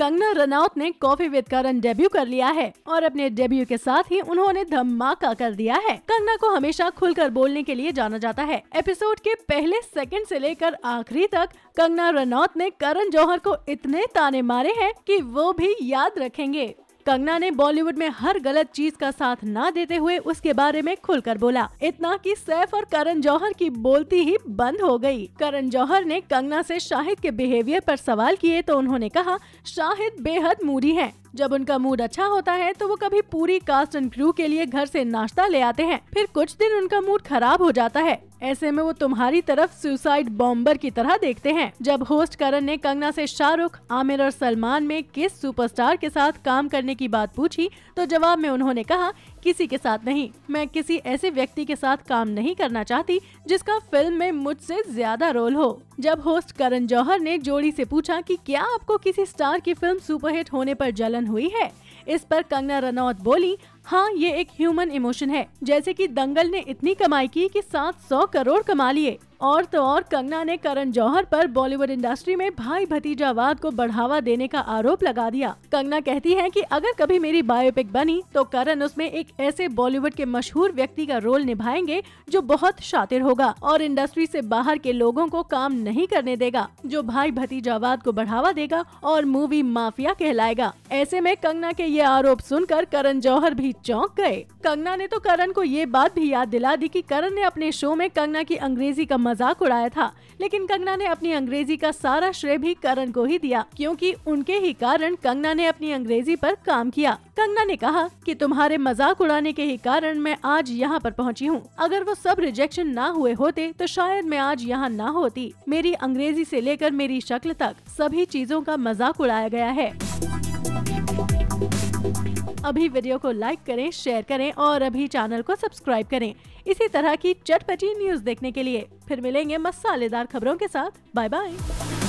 कंगना रनौत ने coffee with Karan debut कर लिया है और अपने डेब्यू के साथ ही उन्होंने धमाका कर दिया है कंगना को हमेशा खुलकर बोलने के लिए जाना जाता है एपिसोड के पहले सेकंड से लेकर आखिरी तक कंगना रनौत ने करण जौहर को इतने ताने मारे हैं कि वो भी याद रखेंगे कंगना ने बॉलीवुड में हर गलत चीज का साथ न देते हुए उसके बारे में खुलकर बोला इतना कि सैफ और करण जौहर की बोलती ही बंद हो गई। करण जौहर ने कंगना से शाहिद के बिहेवियर पर सवाल किए तो उन्होंने कहा शाहिद बेहद मूडी है जब उनका मूड अच्छा होता है तो वो कभी पूरी कास्ट एंड क्रू के लिए घर से नाश्ता ले आते हैं फिर कुछ दिन उनका मूड खराब हो जाता है ऐसे में वो तुम्हारी तरफ सुसाइड बॉम्बर की तरह देखते हैं जब होस्ट करण ने कंगना से शाहरुख आमिर और सलमान में किस सुपरस्टार के साथ काम करने की बात पूछी तो जवाब में उन्होंने कहा किसी के साथ नहीं मैं किसी ऐसे व्यक्ति के साथ काम नहीं करना चाहती जिसका फिल्म में मुझसे ज्यादा रोल हो जब होस्ट करण जौहर ने जोड़ी से पूछा कि क्या आपको किसी स्टार की फिल्म सुपरहिट होने पर जलन हुई है इस पर कंगना रनौत बोली हाँ ये एक ह्यूमन इमोशन है जैसे कि दंगल ने इतनी कमाई की कि 700 करोड़ कमा लिए और तो और कंगना ने करण जौहर पर बॉलीवुड इंडस्ट्री में भाई भतीजावाद को बढ़ावा देने का आरोप लगा दिया कंगना कहती है कि अगर कभी मेरी बायोपिक बनी तो करण उसमें एक ऐसे बॉलीवुड के मशहूर व्यक्ति का रोल निभाएंगे जो बहुत शातिर होगा और इंडस्ट्री से बाहर के लोगों को काम नहीं करने देगा जो भाई भतीजावाद को बढ़ावा देगा और मूवी माफिया कहलाएगा ऐसे में कंगना के ये आरोप सुनकर करण जौहर भी चौंक गए कंगना ने तो करण को ये बात भी याद दिला दी कि करण ने अपने शो में कंगना की अंग्रेजी का मजाक उड़ाया था लेकिन कंगना ने अपनी अंग्रेजी का सारा श्रेय भी करण को ही दिया क्योंकि उनके ही कारण कंगना ने अपनी अंग्रेजी पर काम किया कंगना ने कहा कि तुम्हारे मजाक उड़ाने के ही कारण मैं आज यहाँ पर पहुँची हूँ अगर वो सब रिजेक्शन न हुए होते तो शायद मैं आज यहाँ न होती मेरी अंग्रेजी ऐसी लेकर मेरी शक्ल तक सभी चीजों का मजाक उड़ाया गया है अभी वीडियो को लाइक करें शेयर करें और अभी चैनल को सब्सक्राइब करें इसी तरह की चटपटी न्यूज देखने के लिए फिर मिलेंगे मसालेदार खबरों के साथ बाय बाय